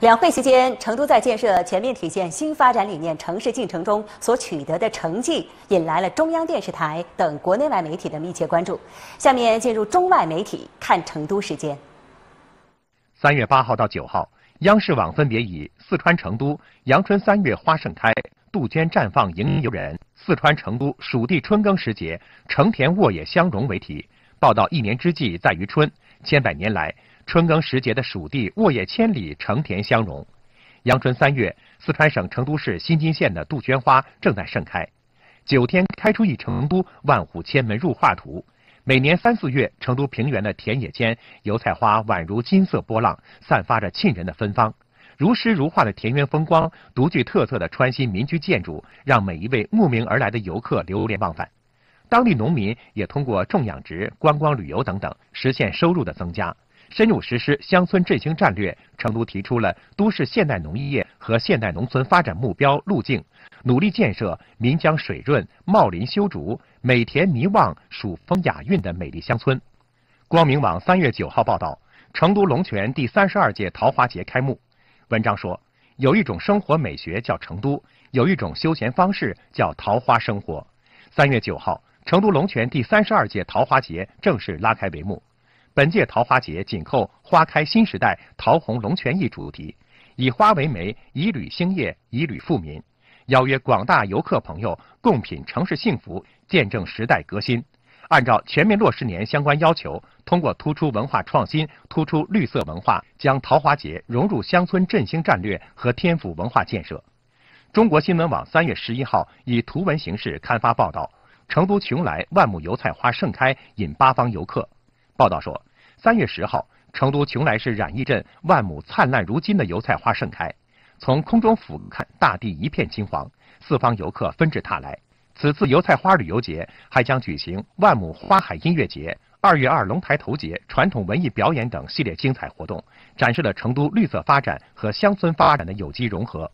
两会期间，成都在建设全面体现新发展理念城市进程中所取得的成绩，引来了中央电视台等国内外媒体的密切关注。下面进入中外媒体看成都时间。三月八号到九号，央视网分别以“四川成都阳春三月花盛开，杜鹃绽放迎游人”“四川成都蜀地春耕时节，成田沃野相融”为题，报道“一年之计在于春”，千百年来。春耕时节的蜀地沃野千里，成田相融。阳春三月，四川省成都市新津县的杜鹃花正在盛开，九天开出一成都，万户千门入画图。每年三四月，成都平原的田野间，油菜花宛如金色波浪，散发着沁人的芬芳。如诗如画的田园风光，独具特色的川西民居建筑，让每一位慕名而来的游客流连忘返。当地农民也通过种养殖、观光旅游等等，实现收入的增加。深入实施乡村振兴战略，成都提出了都市现代农业和现代农村发展目标路径，努力建设岷江水润、茂林修竹、美田弥望、蜀风雅韵的美丽乡村。光明网三月九号报道：成都龙泉第三十二届桃花节开幕。文章说，有一种生活美学叫成都，有一种休闲方式叫桃花生活。三月九号，成都龙泉第三十二届桃花节正式拉开帷幕。本届桃花节紧扣“花开新时代，桃红龙泉驿”主题，以花为媒，以旅兴业，以旅富民，邀约广大游客朋友共品城市幸福，见证时代革新。按照全面落实年相关要求，通过突出文化创新、突出绿色文化，将桃花节融入乡村振兴战略和天府文化建设。中国新闻网三月十一号以图文形式刊发报道：成都邛崃万亩油菜花盛开，引八方游客。报道说，三月十号，成都邛崃市冉义镇万亩灿烂如金的油菜花盛开，从空中俯瞰，大地一片金黄，四方游客纷至沓来。此次油菜花旅游节还将举行万亩花海音乐节、二月二龙抬头节、传统文艺表演等系列精彩活动，展示了成都绿色发展和乡村发展的有机融合。